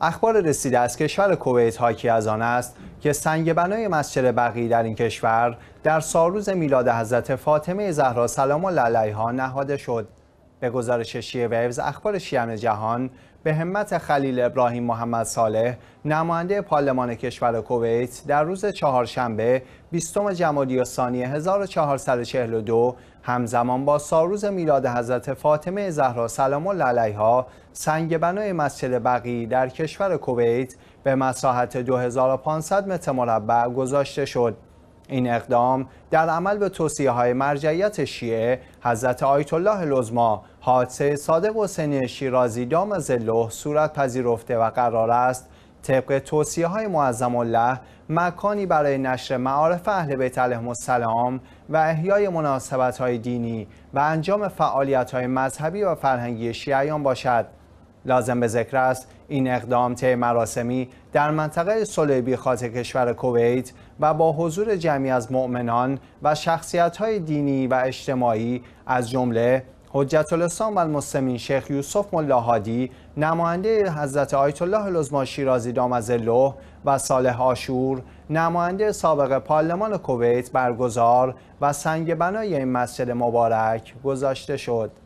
اخبار رسیده از کشور کویت حاکی از آن است که سنگ بنای مسجد بقی در این کشور در سالروز میلاد حضرت فاطمه زهرا سلام الله علیها نهاده شد به گزارش شیعه ویوز اخبار شیعن جهان به همت خلیل ابراهیم محمد صالح نماینده پارلمان کشور کویت در روز چهارشنبه 20 جمادی الثانی 1442 همزمان با ساروز میلاد حضرت فاطمه زهرا سلام الله علیها سنگ بنای مسجد بقی در کشور کویت به مساحت 2500 متر مربع گذاشته شد این اقدام در عمل به توصیه های مرجعیت شیعه حضرت آیت الله لزما حادثه صادق حسین شیرازی دام زلوه صورت پذیرفته و قرار است طبق توصیه های معظم الله مکانی برای نشر معارف اهل بیت علیهم السلام و احیای مناسبت های دینی و انجام فعالیت های مذهبی و فرهنگی شیعیان باشد لازم به ذکر است این اقدام طی مراسمی در منطقه صلیبی خاطر کشور کویت و با حضور جمعی از مؤمنان و شخصیت‌های دینی و اجتماعی از جمله حجت الاسلام و المسلمین شیخ یوسف ملاحادی نماینده حضرت آیت الله لزما شیرازی از الله و صالح آشور نماینده سابق پارلمان کویت برگزار و سنگ بنای این مسجد مبارک گذاشته شد